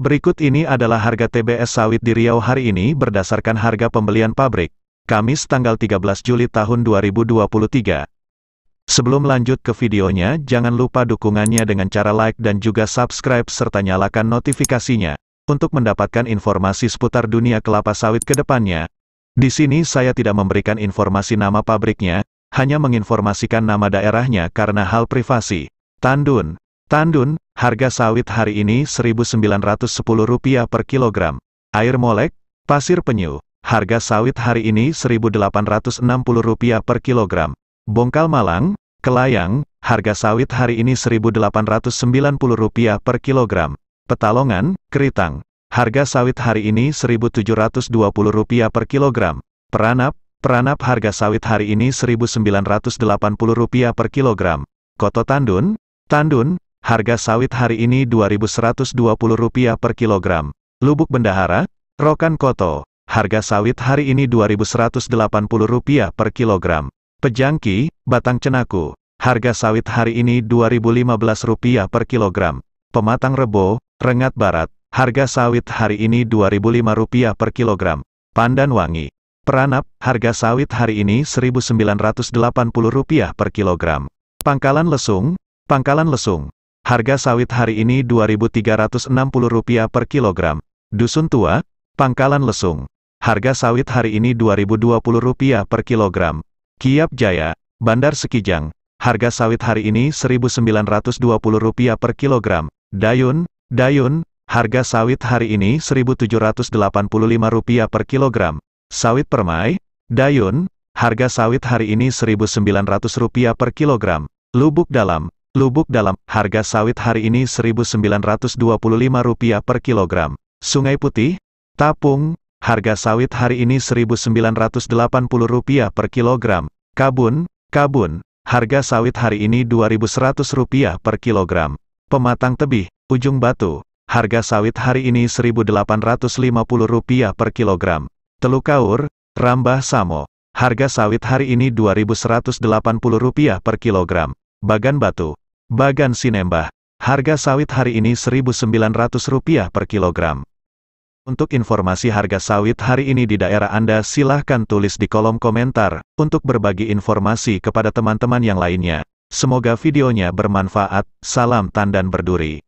Berikut ini adalah harga TBS sawit di Riau hari ini berdasarkan harga pembelian pabrik, Kamis tanggal 13 Juli tahun 2023. Sebelum lanjut ke videonya, jangan lupa dukungannya dengan cara like dan juga subscribe serta nyalakan notifikasinya, untuk mendapatkan informasi seputar dunia kelapa sawit ke depannya. Di sini saya tidak memberikan informasi nama pabriknya, hanya menginformasikan nama daerahnya karena hal privasi. Tandun. Tandun, harga sawit hari ini Rp1.910 per kilogram. Air molek, pasir penyu, harga sawit hari ini Rp1.860 per kilogram. Bongkal malang, kelayang, harga sawit hari ini Rp1.890 per kilogram. Petalongan, keritang, Harga sawit hari ini Rp1.720 per kilogram. Peranap, peranap harga sawit hari ini Rp1.980 per kilogram. Koto tandun, tandun, harga sawit hari ini Rp2.120 per kilogram. Lubuk bendahara, rokan koto, harga sawit hari ini Rp2.180 per kilogram. Pejangki, batang cenaku, harga sawit hari ini Rp2.015 per kilogram. Pematang rebo, rengat barat, Harga sawit hari ini Rp2.005 per kilogram. Pandan wangi. Peranap, harga sawit hari ini Rp1.980 per kilogram. Pangkalan lesung, pangkalan lesung. Harga sawit hari ini Rp2.360 per kilogram. Dusun tua, pangkalan lesung. Harga sawit hari ini Rp2.020 per kilogram. Kiap Jaya, Bandar Sekijang. Harga sawit hari ini Rp1.920 per kilogram. Dayun, Dayun, Harga sawit hari ini Rp1.785 per kilogram. Sawit permai, dayun, harga sawit hari ini Rp1.900 per kilogram. Lubuk dalam, lubuk dalam, harga sawit hari ini Rp1.925 per kilogram. Sungai Putih, Tapung, harga sawit hari ini Rp1.980 per kilogram. Kabun, kabun, harga sawit hari ini Rp2.100 per kilogram. Pematang tebih, ujung batu, harga sawit hari ini Rp1.850 per kilogram. Teluk kaur, rambah samo, harga sawit hari ini Rp2.180 per kilogram. Bagan batu, bagan sinembah, harga sawit hari ini Rp1.900 per kilogram. Untuk informasi harga sawit hari ini di daerah Anda silahkan tulis di kolom komentar, untuk berbagi informasi kepada teman-teman yang lainnya. Semoga videonya bermanfaat, salam tandan berduri.